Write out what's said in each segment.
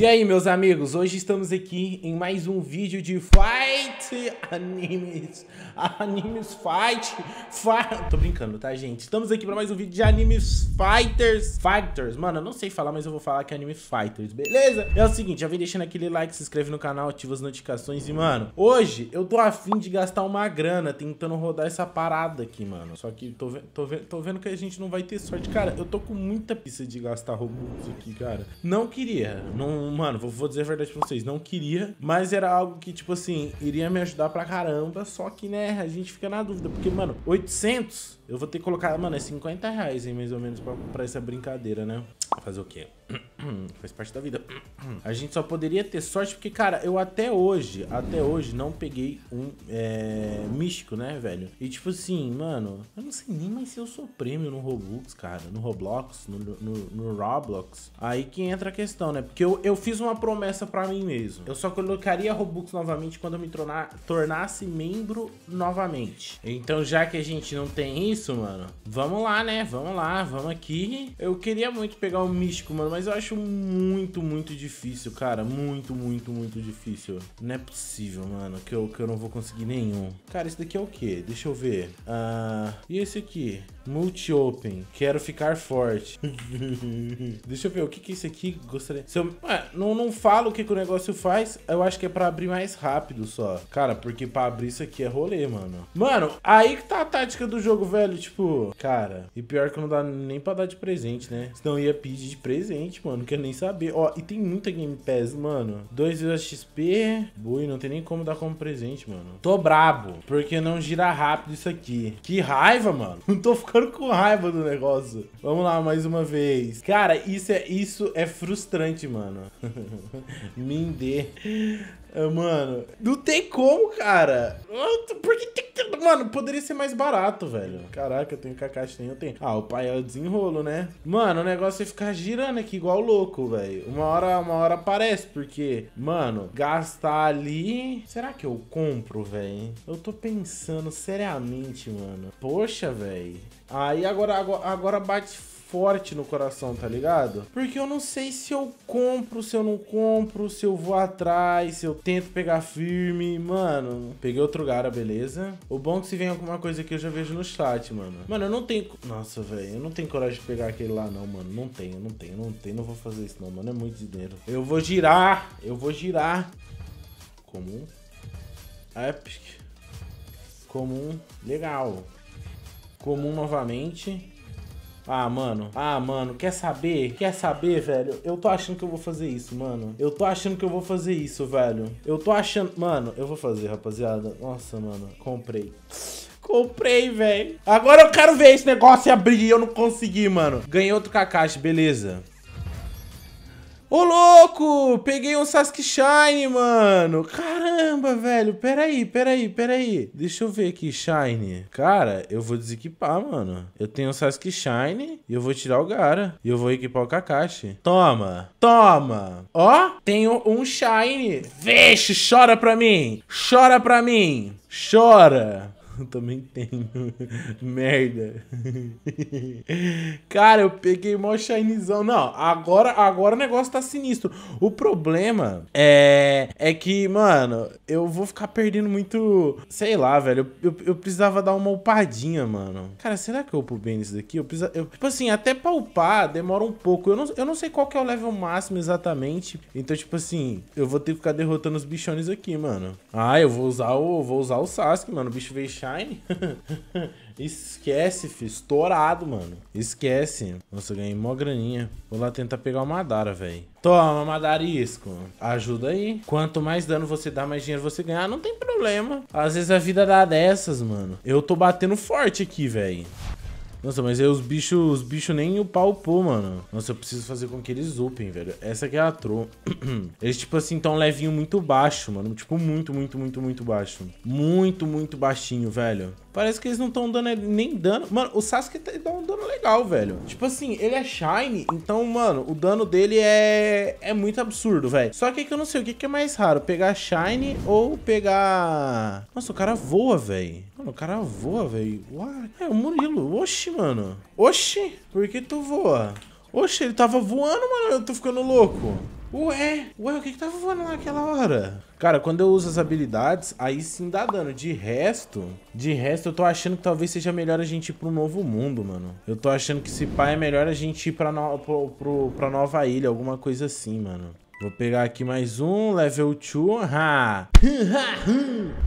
E aí, meus amigos, hoje estamos aqui em mais um vídeo de Fight Animes, Animes Fight, Fight... Tô brincando, tá, gente? Estamos aqui para mais um vídeo de Animes Fighters, Fighters, mano, eu não sei falar, mas eu vou falar que é Anime Fighters, beleza? É o seguinte, já vem deixando aquele like, se inscreve no canal, ativa as notificações e, mano, hoje eu tô afim de gastar uma grana tentando rodar essa parada aqui, mano, só que tô, ve tô, ve tô vendo que a gente não vai ter sorte, cara, eu tô com muita pista de gastar robôs aqui, cara, não queria, não mano, vou, vou dizer a verdade pra vocês, não queria, mas era algo que, tipo assim, iria me ajudar pra caramba, só que, né, a gente fica na dúvida, porque, mano, 800 eu vou ter que colocar, mano, é 50 reais, hein, mais ou menos, pra, pra essa brincadeira, né? Fazer o quê? Faz parte da vida. A gente só poderia ter sorte porque, cara, eu até hoje, até hoje, não peguei um é, místico, né, velho? E tipo assim, mano, eu não sei nem mais se eu sou prêmio no Robux, cara. No Roblox, no, no, no Roblox. Aí que entra a questão, né? Porque eu, eu fiz uma promessa pra mim mesmo. Eu só colocaria Robux novamente quando eu me tornar, tornasse membro novamente. Então, já que a gente não tem isso, isso, mano. Vamos lá, né? Vamos lá, vamos aqui. Eu queria muito pegar o místico, mano, mas eu acho muito, muito difícil, cara. Muito, muito, muito difícil. Não é possível, mano, que eu, que eu não vou conseguir nenhum. Cara, esse daqui é o quê? Deixa eu ver. Ah, e esse aqui? Multi-open. Quero ficar forte. Deixa eu ver, o que que é isso aqui gostaria... Se eu... Ah, não, não falo o que que o negócio faz. Eu acho que é pra abrir mais rápido só. Cara, porque pra abrir isso aqui é rolê, mano. Mano, aí que tá a tática do jogo, velho velho, tipo, cara, e pior que não dá nem pra dar de presente, né? Senão ia pedir de presente, mano, não quero nem saber. Ó, e tem muita Game Pass, mano. 2 vezes XP, boi, não tem nem como dar como presente, mano. Tô brabo, porque não gira rápido isso aqui. Que raiva, mano. Não tô ficando com raiva do negócio. Vamos lá, mais uma vez. Cara, isso é, isso é frustrante, mano. Me dê. Ah, mano, não tem como, cara. Por que tem que. Mano, poderia ser mais barato, velho. Caraca, eu tenho cacaxinha, eu tenho. Ah, o pai é o desenrolo, né? Mano, o negócio é ficar girando aqui igual louco, velho. Uma hora, uma hora aparece, porque, mano, gastar ali. Será que eu compro, velho? Eu tô pensando seriamente, mano. Poxa, velho. Aí agora, agora, agora bate forte no coração, tá ligado? Porque eu não sei se eu compro, se eu não compro, se eu vou atrás, se eu tento pegar firme. Mano, peguei outro cara, beleza? O bom é que se vem alguma coisa que eu já vejo no chat, mano. Mano, eu não tenho... Nossa, velho, eu não tenho coragem de pegar aquele lá, não, mano. Não tenho, não tenho, não tenho. Não vou fazer isso, não, mano. É muito dinheiro. Eu vou girar, eu vou girar. Comum. Epic. Comum. Legal. Comum novamente. Ah, mano. Ah, mano. Quer saber? Quer saber, velho? Eu tô achando que eu vou fazer isso, mano. Eu tô achando que eu vou fazer isso, velho. Eu tô achando... Mano, eu vou fazer, rapaziada. Nossa, mano. Comprei. Comprei, velho. Agora eu quero ver esse negócio abrir e eu não consegui, mano. Ganhei outro Kakashi, beleza. Ô, louco! Peguei um Sasuke Shine, mano! Caramba, velho! Peraí, peraí, peraí. Deixa eu ver aqui, Shine. Cara, eu vou desequipar, mano. Eu tenho um Sasuke Shine e eu vou tirar o Gara. E eu vou equipar o Kakashi. Toma! Toma! Ó, tenho um Shine. Vixe, chora pra mim! Chora pra mim! Chora! também tenho. Merda. Cara, eu peguei mó shinezão. Não, agora, agora o negócio tá sinistro. O problema é, é que, mano, eu vou ficar perdendo muito. Sei lá, velho. Eu, eu, eu precisava dar uma upadinha, mano. Cara, será que eu upo bem isso daqui? Eu precisa, eu, tipo assim, até pra upar demora um pouco. Eu não, eu não sei qual que é o level máximo exatamente. Então, tipo assim, eu vou ter que ficar derrotando os bichones aqui, mano. Ah, eu vou usar o, vou usar o Sasuke, mano. O bicho veio Shine. Esquece, fi. Estourado, mano. Esquece. Nossa, eu ganhei mó graninha. Vou lá tentar pegar o Madara, velho. Toma, Madarisco. Ajuda aí. Quanto mais dano você dá, mais dinheiro você ganhar. Ah, não tem problema. Às vezes a vida dá dessas, mano. Eu tô batendo forte aqui, velho. Nossa, mas aí os bichos os bicho nem o palpou mano. Nossa, eu preciso fazer com que eles upem, velho. Essa aqui é a tro. eles, tipo assim, tão levinho muito baixo, mano. Tipo, muito, muito, muito, muito baixo. Muito, muito baixinho, velho. Parece que eles não estão dando nem dano. Mano, o Sasuke tá dando um dano legal, velho. Tipo assim, ele é Shine, então, mano, o dano dele é, é muito absurdo, velho. Só que, aqui que eu não sei o que, que é mais raro, pegar Shine ou pegar... Nossa, o cara voa, velho. Mano, o cara voa, velho. É, o Murilo. Oxi, mano. Oxi, por que tu voa? Oxi, ele tava voando, mano. Eu tô ficando louco. Ué, ué, o que que tava voando lá naquela hora? Cara, quando eu uso as habilidades, aí sim dá dano. De resto, de resto eu tô achando que talvez seja melhor a gente ir pro novo mundo, mano. Eu tô achando que se pá é melhor a gente ir pra, no, pro, pro, pra nova ilha, alguma coisa assim, mano. Vou pegar aqui mais um, level 2. Ah.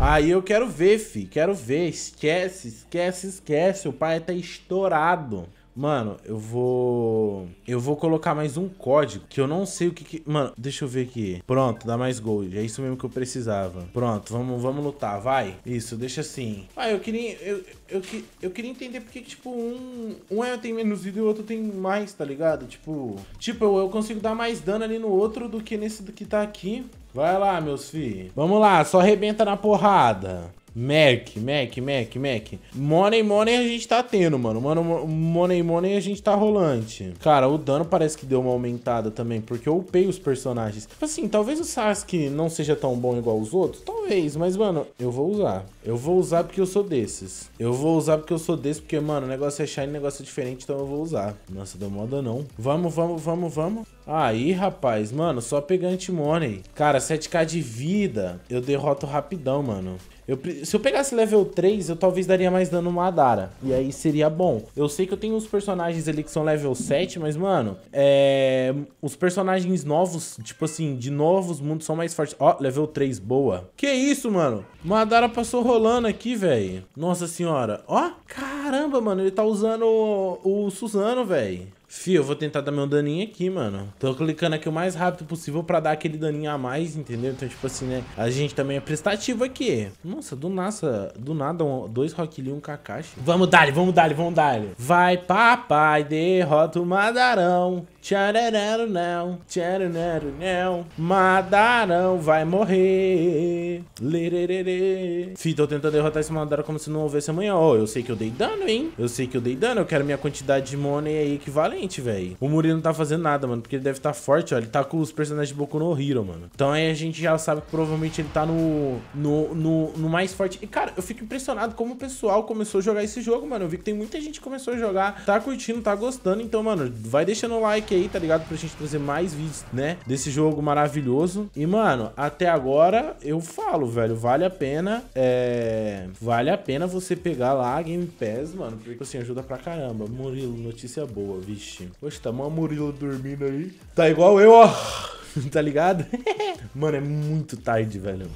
Aí eu quero ver, fi. Quero ver. Esquece, esquece, esquece. O pai tá estourado. Mano, eu vou. Eu vou colocar mais um código que eu não sei o que, que. Mano, deixa eu ver aqui. Pronto, dá mais gold. É isso mesmo que eu precisava. Pronto, vamos, vamos lutar, vai. Isso, deixa assim. Ah, eu queria. Eu, eu, eu, eu queria entender porque, tipo, um. Um é, tem menos vida e o outro tem mais, tá ligado? Tipo. Tipo, eu, eu consigo dar mais dano ali no outro do que nesse que tá aqui. Vai lá, meus filhos. Vamos lá, só arrebenta na porrada. Mac, Mac, Mac, Mac. Money, money a gente tá tendo, mano. Mano, money, money a gente tá rolante. Cara, o dano parece que deu uma aumentada também, porque eu upei os personagens. Tipo assim, talvez o Sasuke não seja tão bom igual os outros. Talvez, mas, mano, eu vou usar. Eu vou usar porque eu sou desses. Eu vou usar porque eu sou desse, porque, mano, o negócio é shine, negócio é diferente, então eu vou usar. Nossa, deu moda não. Vamos, vamos, vamos, vamos. Aí, rapaz, mano, só pegando money. Cara, 7k de vida, eu derroto rapidão, mano. Eu, se eu pegasse level 3, eu talvez daria mais dano no Adara. E aí seria bom. Eu sei que eu tenho uns personagens ali que são level 7, mas, mano, é, os personagens novos, tipo assim, de novos mundos são mais fortes. Ó, level 3, boa. Que isso, mano? Madara passou rolando aqui, velho. Nossa senhora. Ó, caramba, mano, ele tá usando o, o Suzano, velho. Fio, eu vou tentar dar meu daninho aqui, mano. Tô clicando aqui o mais rápido possível pra dar aquele daninho a mais, entendeu? Então, tipo assim, né? A gente também é prestativo aqui. Nossa, do nada, do nada, um, dois Rock Lee e um Kakashi. Vamos dar-lhe, vamos dar-lhe, vamos dar-lhe. Vai, papai, derrota o Madarão. Tcharararo não, tcharararo não. Madarão vai morrer. Lererê. Fih, tô tentando derrotar esse Madara como se não houvesse amanhã. Ó, oh, eu sei que eu dei dano, hein? Eu sei que eu dei dano. Eu quero minha quantidade de money aí equivalente, velho. O Murilo não tá fazendo nada, mano, porque ele deve estar tá forte, ó. Ele tá com os personagens de Boku no Hero, mano. Então aí a gente já sabe que provavelmente ele tá no, no, no, no mais forte. E, cara, eu fico impressionado como o pessoal começou a jogar esse jogo, mano. Eu vi que tem muita gente que começou a jogar, tá curtindo, tá gostando. Então, mano, vai deixando o like aí, tá ligado? Pra gente trazer mais vídeos, né? Desse jogo maravilhoso. E, mano, até agora eu falo velho, vale a pena. É, vale a pena você pegar lá a Game Pass, mano. Porque tipo assim, ajuda pra caramba. Murilo, notícia boa, vixe. Poxa, tá mó Murilo dormindo aí. Tá igual eu, ó. tá ligado? mano, é muito tarde, velho.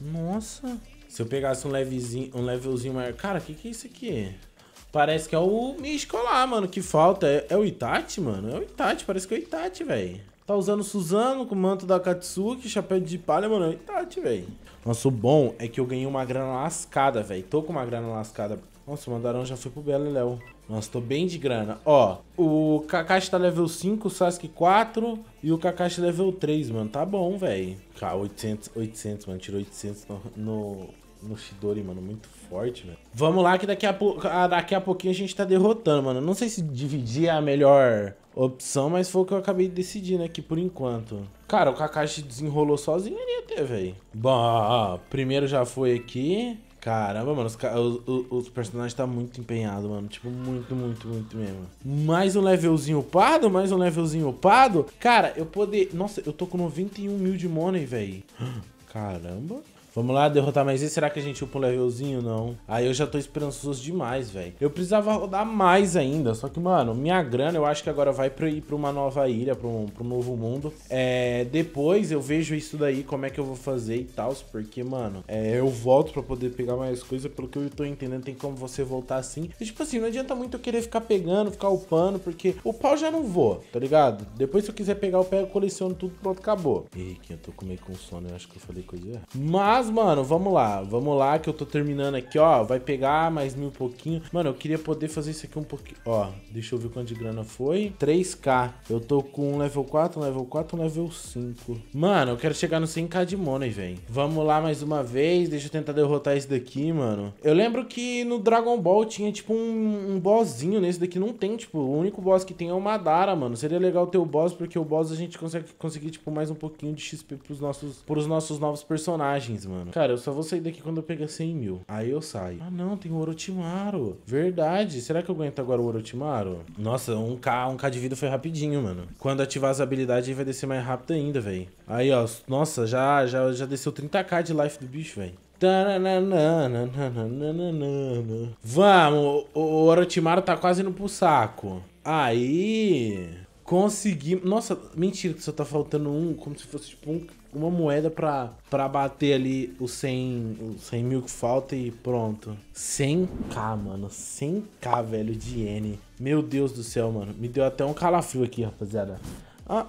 Nossa. Se eu pegasse um levezinho, um levelzinho maior. Cara, o que, que é isso aqui? Parece que é o Místico lá, mano. Que falta. É, é o Itati, mano? É o Itati, parece que é o Itati, velho. Tá usando Suzano com manto da Katsuki, chapéu de palha, mano. E Tati, velho. Nossa, o bom é que eu ganhei uma grana lascada, velho. Tô com uma grana lascada. Nossa, o Mandarão já foi pro Belo e Léo. Nossa, tô bem de grana. Ó, o Kakashi tá level 5, o Sasuke 4 e o Kakashi level 3, mano. Tá bom, velho. Cara, 800, 800, mano. Tirou 800 no, no, no Shidori, mano. Muito forte, velho. Vamos lá que daqui a, daqui a pouquinho a gente tá derrotando, mano. Não sei se dividir é a melhor opção, mas foi o que eu acabei de decidir, né? Que por enquanto. Cara, o Kakashi desenrolou sozinho ali até, velho. Bom, ó, ó, primeiro já foi aqui. Caramba, mano, os, os, os personagens tá muito empenhados mano. Tipo, muito, muito, muito mesmo. Mais um levelzinho upado, mais um levelzinho upado. Cara, eu poder... Nossa, eu tô com 91 mil de money, velho. Caramba. Vamos lá derrotar mais esse. Será que a gente upa um levelzinho? Não. Aí eu já tô esperançoso demais, velho. Eu precisava rodar mais ainda. Só que, mano, minha grana eu acho que agora vai pra ir pra uma nova ilha, pra um, pra um novo mundo. É, depois eu vejo isso daí, como é que eu vou fazer e tal. Porque, mano, é, eu volto pra poder pegar mais coisa. Pelo que eu tô entendendo, tem como você voltar assim. E, tipo assim, não adianta muito eu querer ficar pegando, ficar upando, porque o pau já não voa, tá ligado? Depois se eu quiser pegar, eu pego, coleciono tudo, pronto, acabou. Ei, que eu tô com meio com sono. Eu acho que eu falei coisa errada. Mas mas, mano, vamos lá. Vamos lá que eu tô terminando aqui, ó. Vai pegar mais mil pouquinho. Mano, eu queria poder fazer isso aqui um pouquinho. Ó, deixa eu ver quanto de grana foi. 3k. Eu tô com um level 4, um level 4, um level 5. Mano, eu quero chegar no 100k de money, velho. Vamos lá mais uma vez. Deixa eu tentar derrotar esse daqui, mano. Eu lembro que no Dragon Ball tinha, tipo, um, um bossinho nesse daqui. Não tem, tipo, o único boss que tem é o Madara, mano. Seria legal ter o boss, porque o boss a gente consegue conseguir, tipo, mais um pouquinho de XP pros nossos, pros nossos novos personagens, mano mano. Cara, eu só vou sair daqui quando eu pegar 100 mil. Aí eu saio. Ah, não, tem o Orochimaru. Verdade. Será que eu aguento agora o Orochimaru? Nossa, 1k, 1k de vida foi rapidinho, mano. Quando ativar as habilidades, vai descer mais rápido ainda, velho. Aí, ó. Nossa, já, já, já desceu 30k de life do bicho, velho. Vamos, o Orochimaru tá quase indo pro saco. Aí... Conseguimos. Nossa, mentira que só tá faltando um, como se fosse tipo um, uma moeda pra, pra bater ali os 100, os 100 mil que falta e pronto. 100k, mano. 100k, velho, de N. Meu Deus do céu, mano. Me deu até um calafrio aqui, rapaziada. Ah,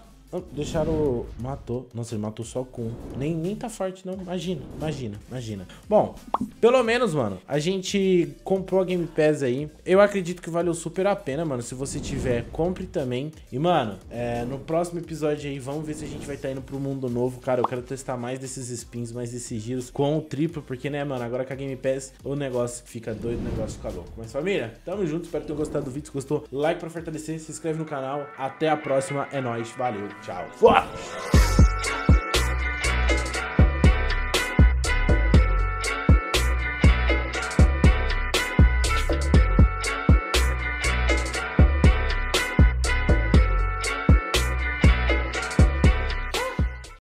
Deixaram. O... Matou. Nossa, ele matou só com Nem, nem tá forte, não. Imagina, imagina, imagina. Bom, pelo menos, mano, a gente comprou a Game Pass aí. Eu acredito que valeu super a pena, mano. Se você tiver, compre também. E, mano, é, no próximo episódio aí, vamos ver se a gente vai estar tá indo pro mundo novo. Cara, eu quero testar mais desses spins, mais desses giros com o triplo, porque, né, mano, agora com a Game Pass o negócio fica doido, o negócio fica louco. Mas, família, tamo junto. Espero que tenham gostado do vídeo. Se gostou, like pra fortalecer, se inscreve no canal. Até a próxima. É nóis. Valeu. Tchau. Fua!